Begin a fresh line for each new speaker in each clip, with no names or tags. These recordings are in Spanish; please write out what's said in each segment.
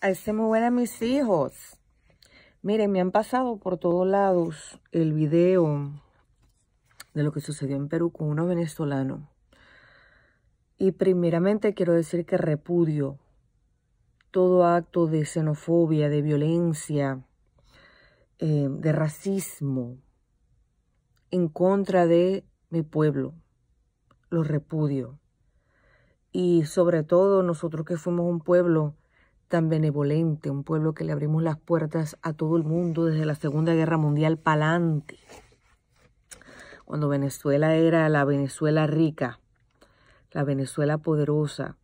a se muy buena mis hijos. Miren, me han pasado por todos lados el video de lo que sucedió en Perú con unos venezolanos. Y primeramente quiero decir que repudio todo acto de xenofobia, de violencia, eh, de racismo en contra de mi pueblo. Lo repudio. Y sobre todo nosotros que fuimos un pueblo tan benevolente, un pueblo que le abrimos las puertas a todo el mundo desde la Segunda Guerra Mundial pa'lante. Cuando Venezuela era la Venezuela rica, la Venezuela poderosa.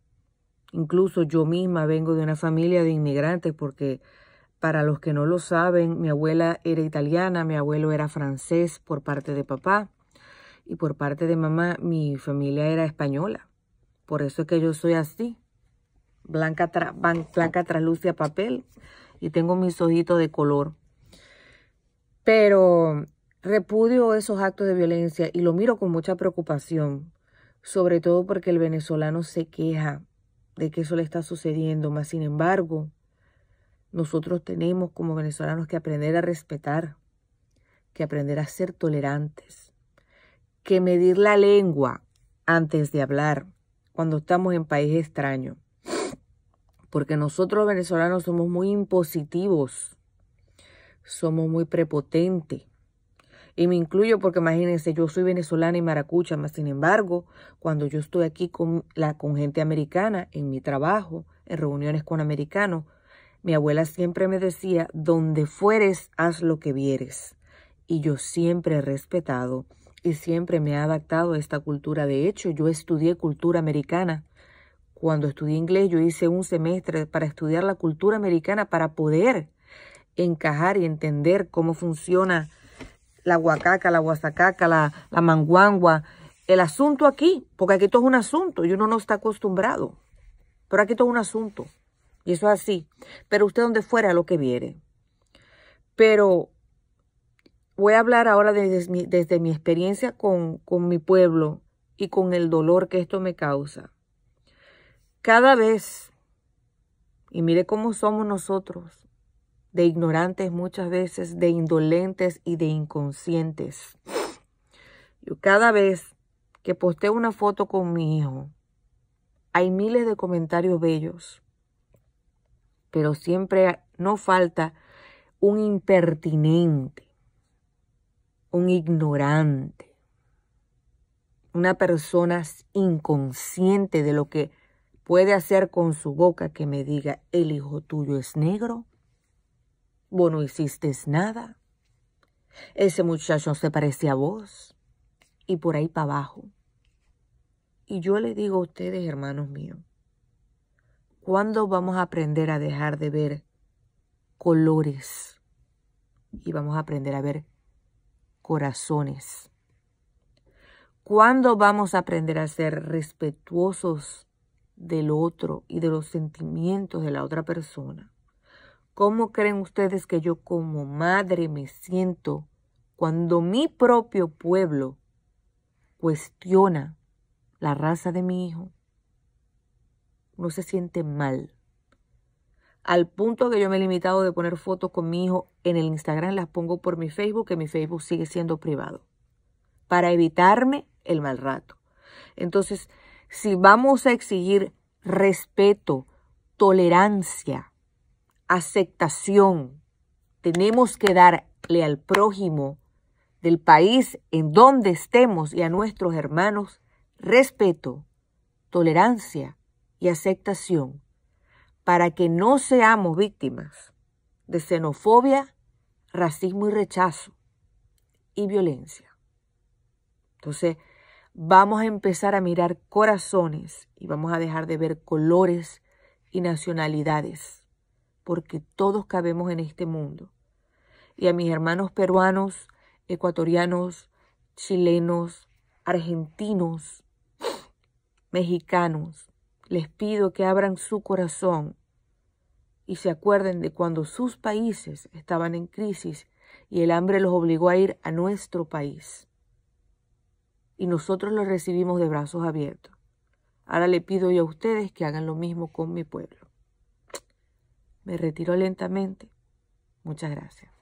Incluso yo misma vengo de una familia de inmigrantes porque para los que no lo saben, mi abuela era italiana, mi abuelo era francés por parte de papá y por parte de mamá mi familia era española. Por eso es que yo soy así blanca, trasluce blanca papel y tengo mis ojitos de color. Pero repudio esos actos de violencia y lo miro con mucha preocupación, sobre todo porque el venezolano se queja de que eso le está sucediendo, más sin embargo, nosotros tenemos como venezolanos que aprender a respetar, que aprender a ser tolerantes, que medir la lengua antes de hablar cuando estamos en país extraño porque nosotros venezolanos somos muy impositivos, somos muy prepotentes. Y me incluyo porque imagínense, yo soy venezolana y maracucha, mas sin embargo, cuando yo estoy aquí con, la, con gente americana, en mi trabajo, en reuniones con americanos, mi abuela siempre me decía, donde fueres, haz lo que vieres. Y yo siempre he respetado y siempre me he adaptado a esta cultura. De hecho, yo estudié cultura americana cuando estudié inglés, yo hice un semestre para estudiar la cultura americana para poder encajar y entender cómo funciona la huacaca, la guasacaca, la, manguangua, el asunto aquí, porque aquí todo es un asunto y uno no está acostumbrado. Pero aquí todo es un asunto. Y eso es así. Pero usted donde fuera lo que viene. Pero voy a hablar ahora desde mi, experiencia con mi pueblo y con el dolor que esto me causa. Cada vez, y mire cómo somos nosotros, de ignorantes muchas veces, de indolentes y de inconscientes. Yo cada vez que posteo una foto con mi hijo, hay miles de comentarios bellos, pero siempre no falta un impertinente, un ignorante, una persona inconsciente de lo que puede hacer con su boca que me diga, el hijo tuyo es negro, vos no hiciste nada, ese muchacho se parece a vos, y por ahí para abajo. Y yo le digo a ustedes, hermanos míos, ¿cuándo vamos a aprender a dejar de ver colores y vamos a aprender a ver corazones? ¿Cuándo vamos a aprender a ser respetuosos del otro y de los sentimientos de la otra persona. ¿Cómo creen ustedes que yo como madre me siento cuando mi propio pueblo cuestiona la raza de mi hijo? No se siente mal. Al punto que yo me he limitado de poner fotos con mi hijo en el Instagram, las pongo por mi Facebook, que mi Facebook sigue siendo privado, para evitarme el mal rato. Entonces, si vamos a exigir respeto, tolerancia, aceptación, tenemos que darle al prójimo del país en donde estemos y a nuestros hermanos respeto, tolerancia y aceptación para que no seamos víctimas de xenofobia, racismo y rechazo y violencia. Entonces, vamos a empezar a mirar corazones y vamos a dejar de ver colores y nacionalidades, porque todos cabemos en este mundo. Y a mis hermanos peruanos, ecuatorianos, chilenos, argentinos, mexicanos, les pido que abran su corazón y se acuerden de cuando sus países estaban en crisis y el hambre los obligó a ir a nuestro país y nosotros lo recibimos de brazos abiertos. Ahora le pido yo a ustedes que hagan lo mismo con mi pueblo. Me retiro lentamente. Muchas gracias.